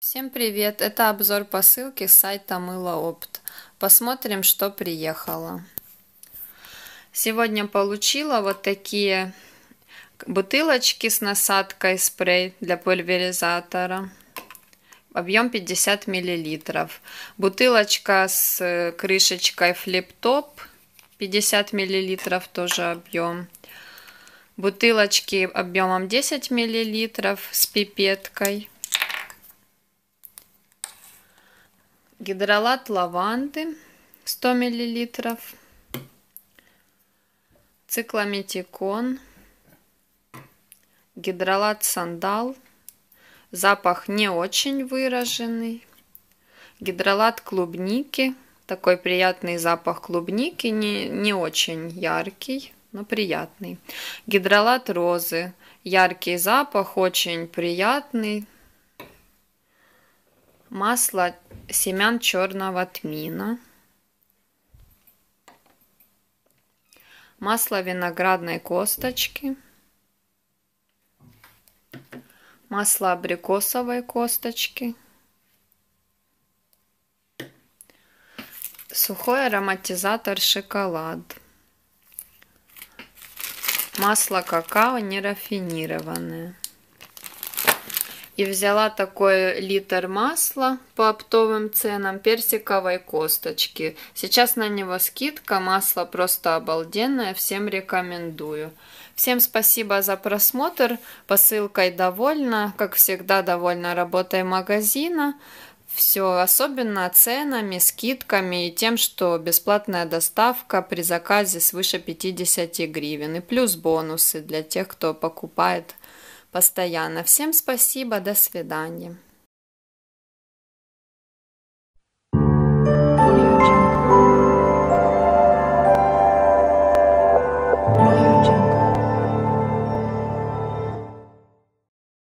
Всем привет! Это обзор посылки с сайта Мыло Опт. Посмотрим, что приехало. Сегодня получила вот такие бутылочки с насадкой спрей для пульверизатора. Объем 50 мл. Бутылочка с э, крышечкой флип-топ 50 мл тоже объем. Бутылочки объемом 10 мл с пипеткой. гидролат лаванды 100 мл, цикламетикон, гидролат сандал, запах не очень выраженный, гидролат клубники, такой приятный запах клубники, не, не очень яркий, но приятный. Гидролат розы, яркий запах, очень приятный, масло семян черного тмина, масло виноградной косточки, масло абрикосовой косточки, сухой ароматизатор шоколад, масло какао нерафинированное и взяла такой литр масла по оптовым ценам персиковой косточки. Сейчас на него скидка, масло просто обалденное, всем рекомендую. Всем спасибо за просмотр, посылкой довольна, как всегда довольна работой магазина. Все, особенно ценами, скидками и тем, что бесплатная доставка при заказе свыше 50 гривен. И плюс бонусы для тех, кто покупает постоянно. Всем спасибо, до свидания.